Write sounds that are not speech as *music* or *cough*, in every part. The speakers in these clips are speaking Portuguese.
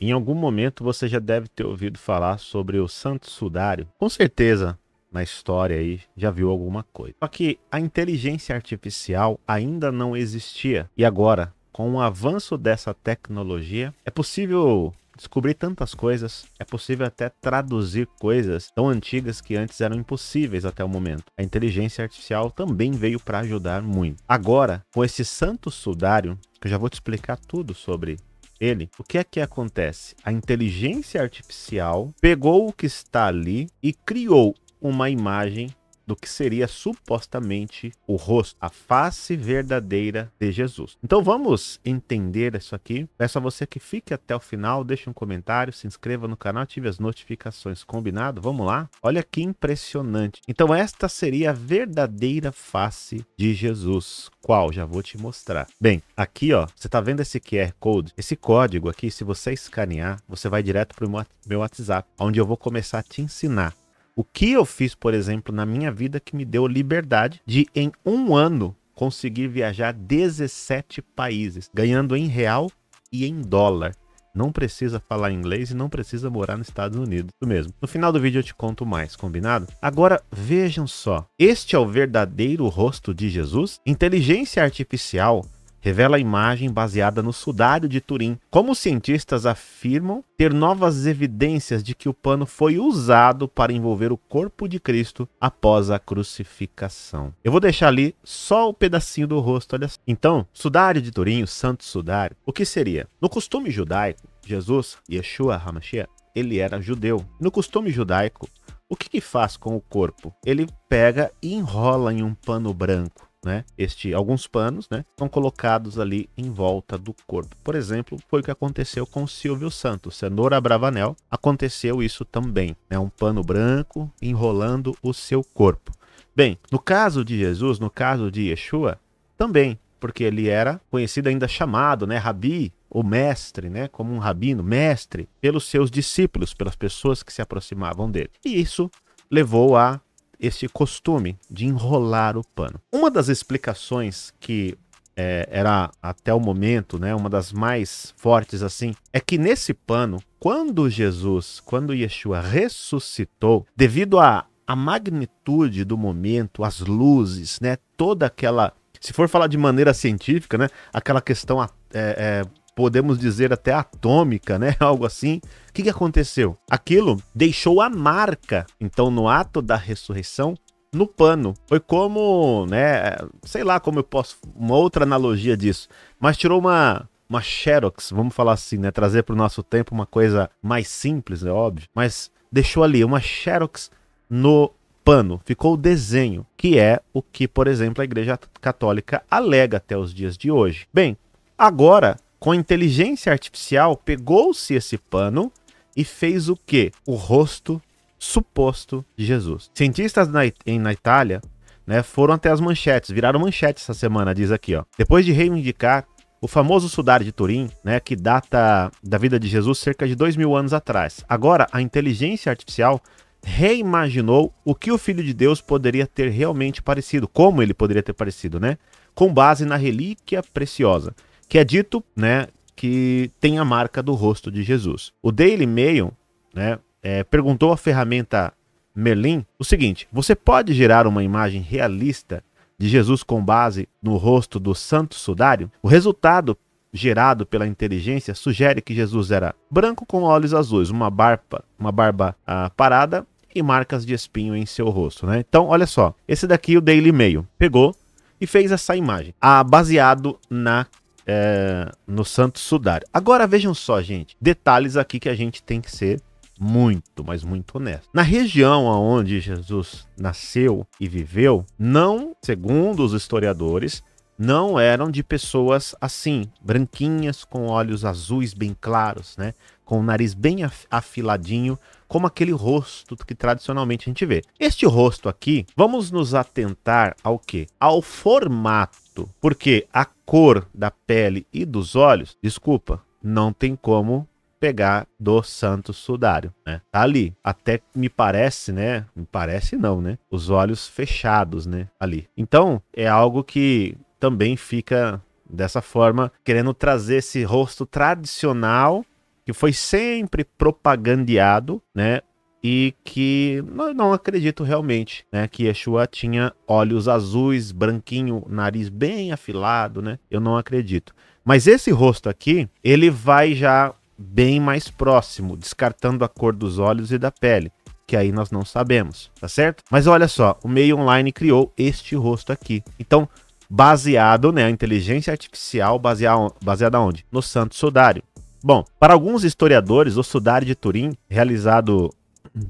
Em algum momento você já deve ter ouvido falar sobre o Santo Sudário. Com certeza, na história aí, já viu alguma coisa. Só que a inteligência artificial ainda não existia. E agora, com o avanço dessa tecnologia, é possível descobrir tantas coisas, é possível até traduzir coisas tão antigas que antes eram impossíveis até o momento. A inteligência artificial também veio para ajudar muito. Agora, com esse santo sudário, que eu já vou te explicar tudo sobre ele, o que é que acontece? A inteligência artificial pegou o que está ali e criou uma imagem do que seria supostamente o rosto, a face verdadeira de Jesus. Então vamos entender isso aqui. Peço a você que fique até o final, deixe um comentário, se inscreva no canal, ative as notificações, combinado? Vamos lá? Olha que impressionante. Então esta seria a verdadeira face de Jesus. Qual? Já vou te mostrar. Bem, aqui ó, você está vendo esse QR Code? Esse código aqui, se você escanear, você vai direto para o meu WhatsApp, onde eu vou começar a te ensinar o que eu fiz, por exemplo, na minha vida que me deu liberdade de, em um ano, conseguir viajar 17 países, ganhando em real e em dólar. Não precisa falar inglês e não precisa morar nos Estados Unidos. Isso mesmo. No final do vídeo eu te conto mais, combinado? Agora vejam só: este é o verdadeiro rosto de Jesus? Inteligência artificial revela a imagem baseada no sudário de Turim. Como cientistas afirmam ter novas evidências de que o pano foi usado para envolver o corpo de Cristo após a crucificação. Eu vou deixar ali só o um pedacinho do rosto, olha. Então, sudário de Turim, o santo sudário, o que seria? No costume judaico, Jesus, Yeshua HaMashiach, ele era judeu. No costume judaico, o que, que faz com o corpo? Ele pega e enrola em um pano branco né? Este, alguns panos, né? São colocados ali em volta do corpo. Por exemplo, foi o que aconteceu com Silvio Santos, cenoura Bravanel. Aconteceu isso também, né? Um pano branco enrolando o seu corpo. Bem, no caso de Jesus, no caso de Yeshua, também, porque ele era conhecido ainda chamado, né, Rabi, o mestre, né, como um rabino, mestre, pelos seus discípulos, pelas pessoas que se aproximavam dele. E isso levou a este costume de enrolar o pano. Uma das explicações que é, era até o momento, né, uma das mais fortes assim, é que nesse pano, quando Jesus, quando Yeshua ressuscitou, devido à a, a magnitude do momento, as luzes, né, toda aquela se for falar de maneira científica, né, aquela questão é, é, podemos dizer até atômica, né? *laughs* Algo assim. O que, que aconteceu? Aquilo deixou a marca. Então, no ato da ressurreição, no pano. Foi como, né, sei lá como eu posso, uma outra analogia disso, mas tirou uma uma xerox, vamos falar assim, né, trazer para o nosso tempo uma coisa mais simples, é óbvio, mas deixou ali uma xerox no pano, ficou o desenho, que é o que, por exemplo, a Igreja Católica alega até os dias de hoje. Bem, agora com inteligência artificial, pegou-se esse pano e fez o que? O rosto suposto de Jesus. Cientistas na, em, na Itália né, foram até as manchetes, viraram manchete essa semana, diz aqui, ó. Depois de reivindicar o famoso sudário de Turim, né, que data da vida de Jesus cerca de dois mil anos atrás. Agora, a inteligência artificial reimaginou o que o Filho de Deus poderia ter realmente parecido, como ele poderia ter parecido, né? Com base na relíquia preciosa que é dito, né, que tem a marca do rosto de Jesus. O Daily Mail, né, é, perguntou à ferramenta Merlin o seguinte: você pode gerar uma imagem realista de Jesus com base no rosto do Santo Sudário? O resultado gerado pela inteligência sugere que Jesus era branco com olhos azuis, uma barba, uma barba ah, parada e marcas de espinho em seu rosto, né? Então, olha só, esse daqui o Daily Mail pegou e fez essa imagem, ah, baseado na é, no Santo Sudário. Agora vejam só, gente, detalhes aqui que a gente tem que ser muito, mas muito honesto. Na região onde Jesus nasceu e viveu, não, segundo os historiadores, não eram de pessoas assim, branquinhas, com olhos azuis bem claros, né? Com o nariz bem afiladinho, como aquele rosto que tradicionalmente a gente vê. Este rosto aqui, vamos nos atentar ao que? Ao formato porque a cor da pele e dos olhos, desculpa, não tem como pegar do Santo Sudário, né? Tá ali, até me parece, né? Me parece não, né? Os olhos fechados, né? Ali. Então, é algo que também fica dessa forma, querendo trazer esse rosto tradicional que foi sempre propagandeado, né? e que não acredito realmente, né, que Yeshua tinha olhos azuis, branquinho, nariz bem afilado, né? Eu não acredito. Mas esse rosto aqui, ele vai já bem mais próximo, descartando a cor dos olhos e da pele, que aí nós não sabemos, tá certo? Mas olha só, o meio online criou este rosto aqui. Então, baseado, né, a inteligência artificial baseada, baseada onde? No Santo Sudário. Bom, para alguns historiadores, o Sudário de Turim, realizado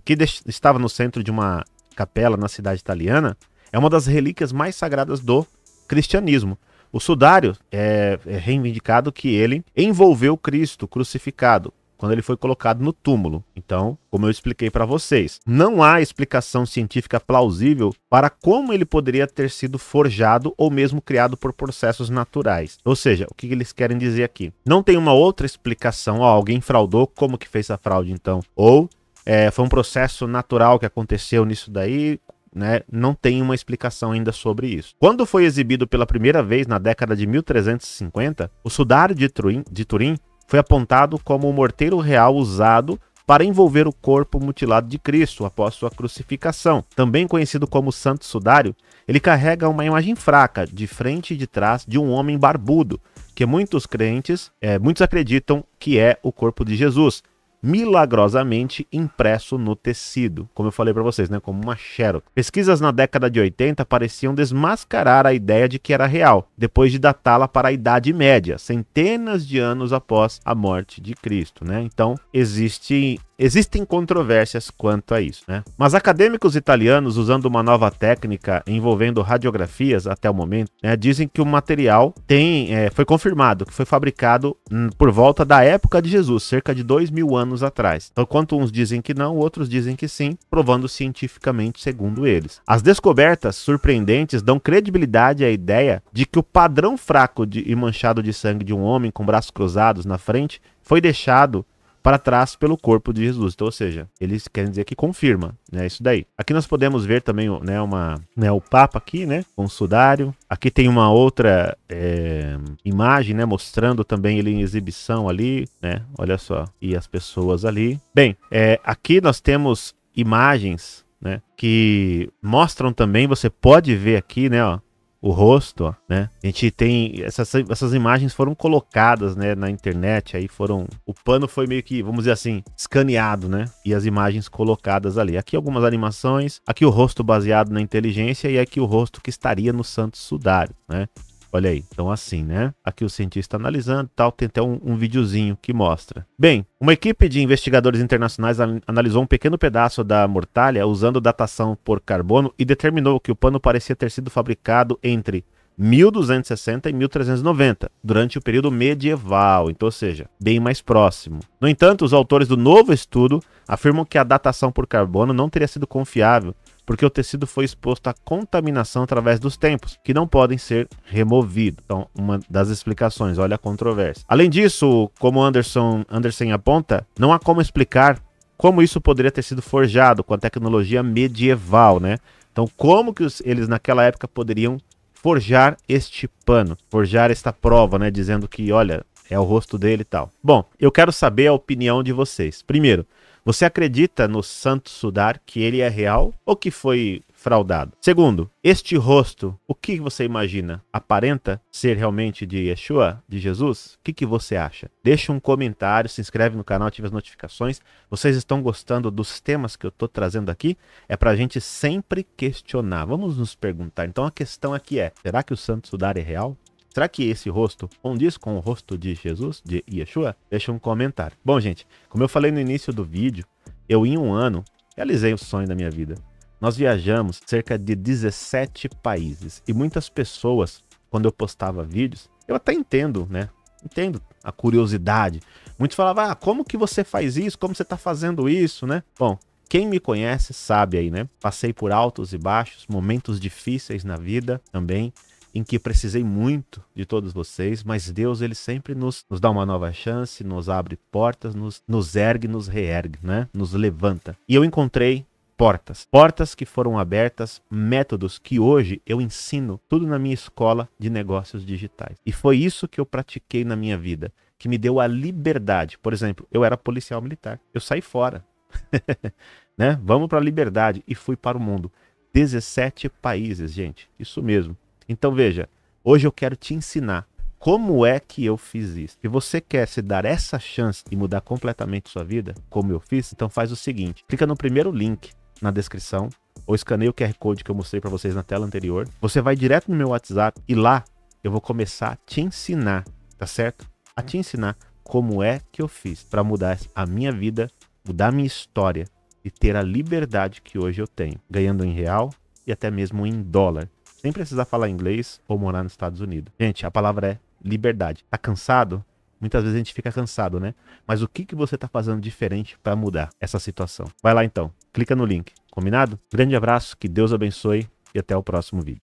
que estava no centro de uma capela na cidade italiana, é uma das relíquias mais sagradas do cristianismo. O sudário é, é reivindicado que ele envolveu Cristo crucificado quando ele foi colocado no túmulo. Então, como eu expliquei para vocês, não há explicação científica plausível para como ele poderia ter sido forjado ou mesmo criado por processos naturais. Ou seja, o que eles querem dizer aqui? Não tem uma outra explicação, ó, alguém fraudou, como que fez a fraude então? Ou é, foi um processo natural que aconteceu nisso daí. Né, não tem uma explicação ainda sobre isso. Quando foi exibido pela primeira vez na década de 1350, o sudário de Turim, de Turim foi apontado como o morteiro real usado para envolver o corpo mutilado de Cristo após sua crucificação. Também conhecido como Santo Sudário, ele carrega uma imagem fraca, de frente e de trás, de um homem barbudo, que muitos crentes, é, muitos acreditam que é o corpo de Jesus milagrosamente impresso no tecido, como eu falei para vocês, né, como uma xerox. Pesquisas na década de 80 pareciam desmascarar a ideia de que era real, depois de datá-la para a Idade Média, centenas de anos após a morte de Cristo, né? Então, existe Existem controvérsias quanto a isso, né? Mas acadêmicos italianos usando uma nova técnica envolvendo radiografias até o momento, né, dizem que o material tem, é, foi confirmado que foi fabricado hum, por volta da época de Jesus, cerca de dois mil anos atrás. Enquanto então, uns dizem que não, outros dizem que sim, provando cientificamente segundo eles. As descobertas surpreendentes dão credibilidade à ideia de que o padrão fraco de, e manchado de sangue de um homem com braços cruzados na frente foi deixado para trás pelo corpo de Jesus. Então, ou seja, eles querem dizer que confirma, né? Isso daí. Aqui nós podemos ver também, né, uma, né, o Papa aqui, né, com o sudário. Aqui tem uma outra é, imagem, né, mostrando também ele em exibição ali, né? Olha só, e as pessoas ali. Bem, é, aqui nós temos imagens né, que mostram também, você pode ver aqui, né, ó, o rosto, né? A gente tem essas, essas imagens foram colocadas, né, na internet, aí foram o pano foi meio que, vamos dizer assim, escaneado, né? E as imagens colocadas ali. Aqui algumas animações, aqui o rosto baseado na inteligência e aqui o rosto que estaria no Santos Sudário, né? Olha aí, então assim, né? Aqui o cientista analisando e tal, tem até um, um videozinho que mostra. Bem, uma equipe de investigadores internacionais analisou um pequeno pedaço da mortalha usando datação por carbono e determinou que o pano parecia ter sido fabricado entre 1260 e 1390, durante o período medieval, então, ou seja, bem mais próximo. No entanto, os autores do novo estudo afirmam que a datação por carbono não teria sido confiável porque o tecido foi exposto à contaminação através dos tempos, que não podem ser removidos. Então, uma das explicações, olha a controvérsia. Além disso, como Anderson Anderson aponta, não há como explicar como isso poderia ter sido forjado com a tecnologia medieval, né? Então, como que eles naquela época poderiam forjar este pano, forjar esta prova, né, dizendo que, olha, é o rosto dele e tal. Bom, eu quero saber a opinião de vocês. Primeiro, você acredita no Santo Sudar que ele é real ou que foi fraudado? Segundo, este rosto, o que você imagina? Aparenta ser realmente de Yeshua, de Jesus? O que, que você acha? Deixa um comentário, se inscreve no canal, ativa as notificações. Vocês estão gostando dos temas que eu estou trazendo aqui? É para a gente sempre questionar. Vamos nos perguntar. Então a questão aqui é: será que o Santo Sudar é real? Será que esse rosto condiz com o rosto de Jesus, de Yeshua? Deixa um comentário. Bom, gente, como eu falei no início do vídeo, eu em um ano realizei o sonho da minha vida. Nós viajamos cerca de 17 países e muitas pessoas, quando eu postava vídeos, eu até entendo, né? Entendo a curiosidade. Muitos falavam, ah, como que você faz isso? Como você tá fazendo isso, né? Bom, quem me conhece sabe aí, né? Passei por altos e baixos, momentos difíceis na vida também em que precisei muito de todos vocês, mas Deus ele sempre nos, nos dá uma nova chance, nos abre portas, nos, nos ergue, nos reergue, né? Nos levanta. E eu encontrei portas. Portas que foram abertas, métodos que hoje eu ensino tudo na minha escola de negócios digitais. E foi isso que eu pratiquei na minha vida, que me deu a liberdade. Por exemplo, eu era policial militar, eu saí fora. *laughs* né? Vamos para a liberdade e fui para o mundo. 17 países, gente. Isso mesmo. Então veja, hoje eu quero te ensinar como é que eu fiz isso? Se você quer se dar essa chance e mudar completamente sua vida, como eu fiz, então faz o seguinte: clica no primeiro link na descrição ou escaneia o QR Code que eu mostrei para vocês na tela anterior. Você vai direto no meu WhatsApp e lá eu vou começar a te ensinar, tá certo? A te ensinar como é que eu fiz para mudar a minha vida, mudar a minha história e ter a liberdade que hoje eu tenho, ganhando em real e até mesmo em dólar sem precisar falar inglês ou morar nos Estados Unidos. Gente, a palavra é liberdade. Tá cansado? Muitas vezes a gente fica cansado, né? Mas o que, que você está fazendo diferente para mudar essa situação? Vai lá então, clica no link, combinado? Grande abraço, que Deus abençoe e até o próximo vídeo.